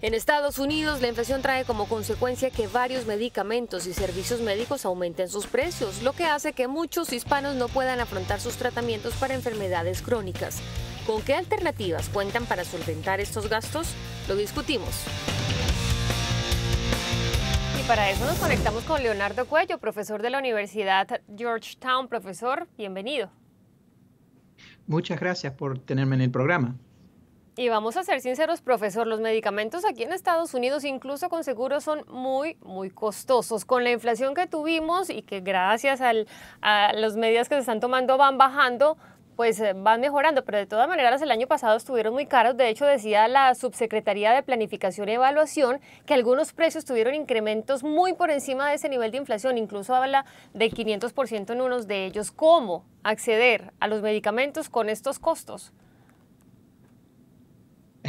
En Estados Unidos, la inflación trae como consecuencia que varios medicamentos y servicios médicos aumenten sus precios, lo que hace que muchos hispanos no puedan afrontar sus tratamientos para enfermedades crónicas. ¿Con qué alternativas cuentan para solventar estos gastos? Lo discutimos Y para eso nos conectamos con Leonardo Cuello, profesor de la Universidad Georgetown. Profesor, bienvenido. Muchas gracias por tenerme en el programa. Y vamos a ser sinceros, profesor, los medicamentos aquí en Estados Unidos, incluso con seguros, son muy, muy costosos. Con la inflación que tuvimos y que gracias a las medidas que se están tomando van bajando, pues eh, van mejorando, pero de todas maneras el año pasado estuvieron muy caros. De hecho, decía la Subsecretaría de Planificación y Evaluación que algunos precios tuvieron incrementos muy por encima de ese nivel de inflación. Incluso habla de 500% en unos de ellos. ¿Cómo acceder a los medicamentos con estos costos?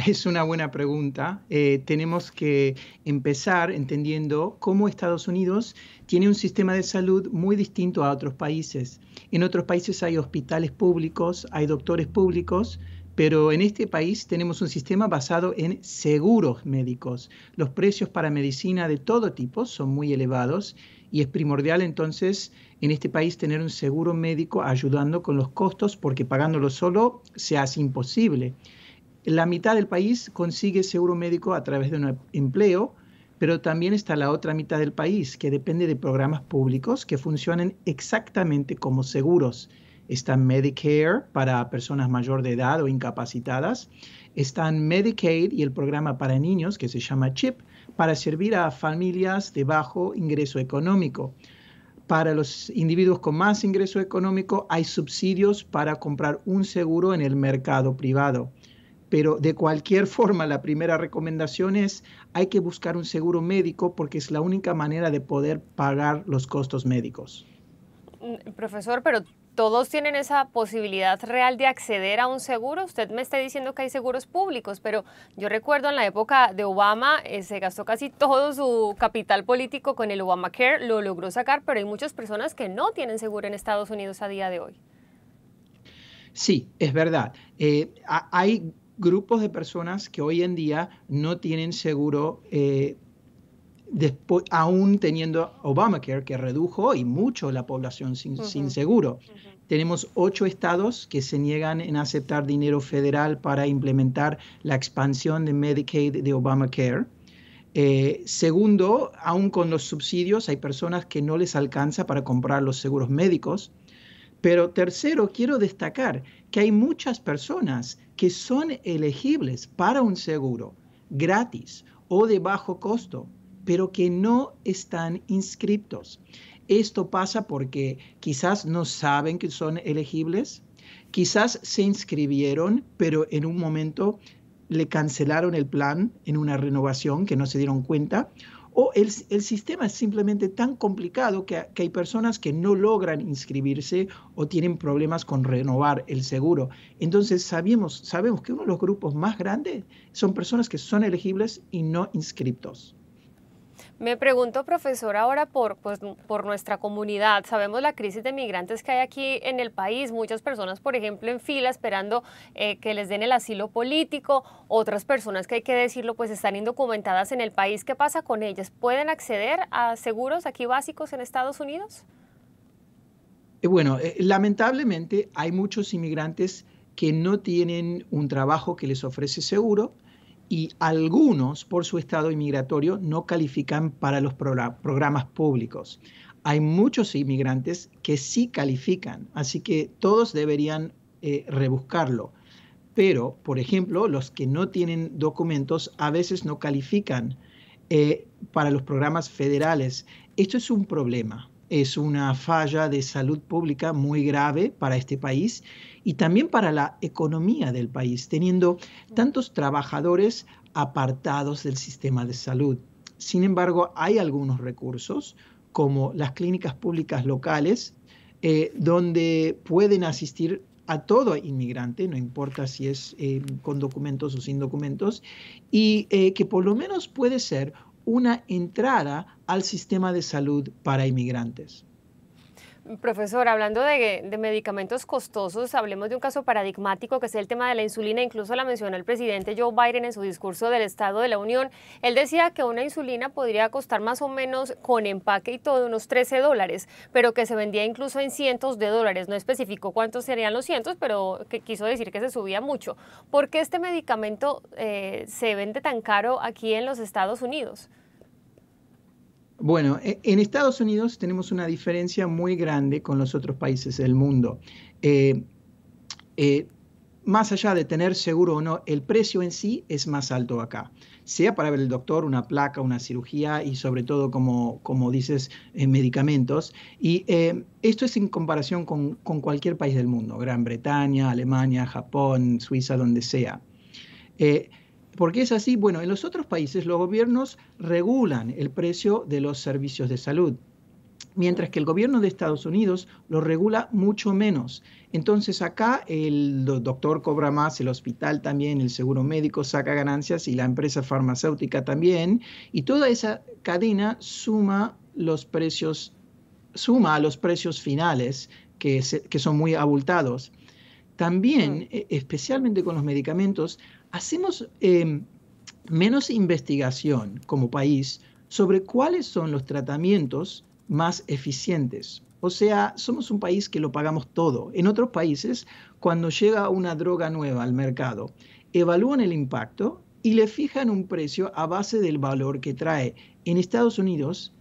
Es una buena pregunta. Eh, tenemos que empezar entendiendo cómo Estados Unidos tiene un sistema de salud muy distinto a otros países. En otros países hay hospitales públicos, hay doctores públicos, pero en este país tenemos un sistema basado en seguros médicos. Los precios para medicina de todo tipo son muy elevados y es primordial entonces en este país tener un seguro médico ayudando con los costos porque pagándolo solo se hace imposible la mitad del país consigue seguro médico a través de un empleo, pero también está la otra mitad del país que depende de programas públicos que funcionen exactamente como seguros. Está Medicare para personas mayor de edad o incapacitadas. Están Medicaid y el programa para niños que se llama CHIP para servir a familias de bajo ingreso económico. Para los individuos con más ingreso económico hay subsidios para comprar un seguro en el mercado privado. Pero de cualquier forma, la primera recomendación es hay que buscar un seguro médico porque es la única manera de poder pagar los costos médicos. Mm, profesor, pero todos tienen esa posibilidad real de acceder a un seguro. Usted me está diciendo que hay seguros públicos, pero yo recuerdo en la época de Obama eh, se gastó casi todo su capital político con el Obamacare, lo logró sacar, pero hay muchas personas que no tienen seguro en Estados Unidos a día de hoy. Sí, es verdad. Eh, hay grupos de personas que hoy en día no tienen seguro. Eh, después, aún teniendo Obamacare, que redujo y mucho la población sin, seguro. Tenemos ocho estados que se niegan en aceptar dinero federal para implementar la expansión de Medicaid de Obamacare. Eh, segundo, aún con los subsidios hay personas que no les alcanza para comprar los seguros médicos. Pero tercero, quiero destacar que hay muchas personas que son elegibles para un seguro gratis o de bajo costo, pero que no están inscritos. Esto pasa porque quizás no saben que son elegibles, quizás se inscribieron, pero en un momento le cancelaron el plan en una renovación que no se dieron cuenta, o el, sistema es simplemente tan complicado que, hay personas que no logran inscribirse o tienen problemas con renovar el seguro. Entonces sabemos, sabemos que uno de los grupos más grandes son personas que son elegibles y no inscriptos. Me pregunto, profesor, ahora por, pues, por nuestra comunidad, sabemos la crisis de migrantes que hay aquí en el país, muchas personas, por ejemplo, en fila esperando eh, que les den el asilo político, otras personas que hay que decirlo, pues están indocumentadas en el país. ¿Qué pasa con ellas? ¿Pueden acceder a seguros aquí básicos en Estados Unidos? Eh, bueno, eh, lamentablemente hay muchos inmigrantes que no tienen un trabajo que les ofrece seguro y algunos por su estado inmigratorio no califican para los programas públicos. Hay muchos inmigrantes que sí califican, así que todos deberían eh, rebuscarlo. Pero, por ejemplo, los que no tienen documentos a veces no califican eh, para los programas federales. Esto es un problema es una falla de salud pública muy grave para este país y también para la economía del país, teniendo tantos trabajadores apartados del sistema de salud. Sin embargo, hay algunos recursos, como las clínicas públicas locales, eh, donde pueden asistir a todo inmigrante, no importa si es eh, con documentos o sin documentos, y eh, que por lo menos puede ser una entrada al sistema de salud para inmigrantes. Profesor, hablando de, medicamentos costosos, hablemos de un caso paradigmático que es el tema de la insulina. Incluso la mencionó el presidente Joe Biden en su discurso del Estado de la Unión. Él decía que una insulina podría costar más o menos con empaque y todo unos 13 dólares, pero que se vendía incluso en cientos de dólares. No especificó cuántos serían los cientos, pero que quiso decir que se subía mucho. ¿Por qué este medicamento eh, se vende tan caro aquí en los Estados Unidos? Bueno, e, en Estados Unidos tenemos una diferencia muy grande con los otros países del mundo. Eh, eh, más allá de tener seguro o no, el precio en sí es más alto acá. Sea para ver el doctor, una placa, una cirugía y sobre todo, como, como dices, eh, medicamentos. Y esto es en comparación con, cualquier país del mundo, Gran Bretaña, Alemania, Japón, Suiza, donde sea. ¿Por qué es así? Bueno, en los otros países los gobiernos regulan el precio de los servicios de salud, mientras que el gobierno de Estados Unidos lo regula mucho menos. Entonces acá el doctor cobra más, el hospital también, el seguro médico saca ganancias y la empresa farmacéutica también, y toda esa cadena suma los precios suma a los precios finales que, que son muy abultados. También, e-, especialmente con los medicamentos, hacemos eh, menos investigación como país sobre cuáles son los tratamientos más eficientes. O sea, somos un país que lo pagamos todo. En otros países, cuando llega una droga nueva al mercado, evalúan el impacto y le fijan un precio a base del valor que trae. En Estados Unidos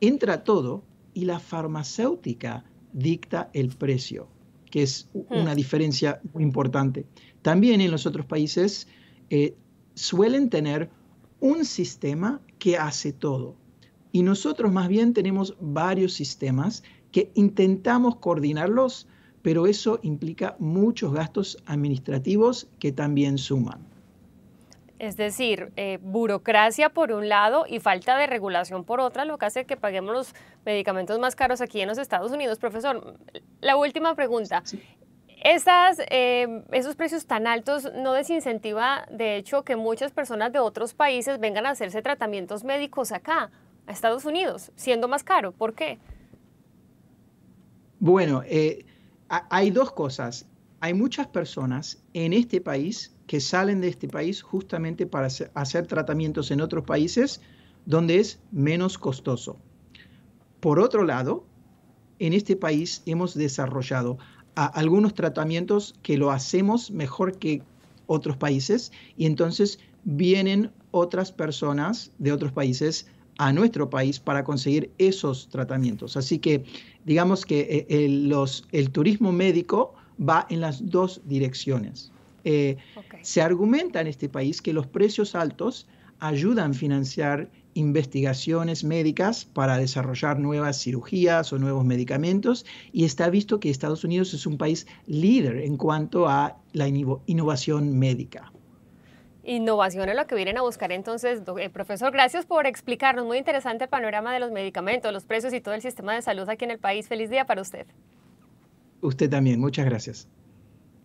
entra todo y la farmacéutica dicta el precio que es mm. una diferencia importante. También en los otros países eh, suelen tener un sistema que hace todo. Y nosotros más bien tenemos varios sistemas que intentamos coordinarlos, pero eso implica muchos gastos administrativos que también suman. Es decir, eh, burocracia por un lado y falta de regulación por otra, lo que hace que paguemos los medicamentos más caros aquí en los Estados Unidos. Profesor, la última pregunta. Eh, esos precios tan altos no desincentiva, de hecho, que muchas personas de otros países vengan a hacerse tratamientos médicos acá, a Estados Unidos, siendo más caro. ¿Por qué? Bueno, eh, hay dos cosas. Hay muchas personas en este país que salen de este país justamente para hacer tratamientos en otros países donde es menos costoso. Por otro lado, en este país hemos desarrollado algunos tratamientos que lo hacemos mejor que otros países y entonces vienen otras personas de otros países a nuestro país para conseguir esos tratamientos. Así que digamos que eh, el, turismo médico va en las dos direcciones. Eh, se argumenta en este país que los precios altos ayudan a financiar investigaciones médicas para desarrollar nuevas cirugías o nuevos medicamentos y está visto que Estados Unidos es un país líder en cuanto a la innovación médica. Innovación es lo que vienen a buscar entonces, eh, profesor. Gracias por explicarnos. Muy interesante el panorama de los medicamentos, los precios y todo el sistema de salud aquí en el país. Feliz día para usted. Usted también. Muchas gracias.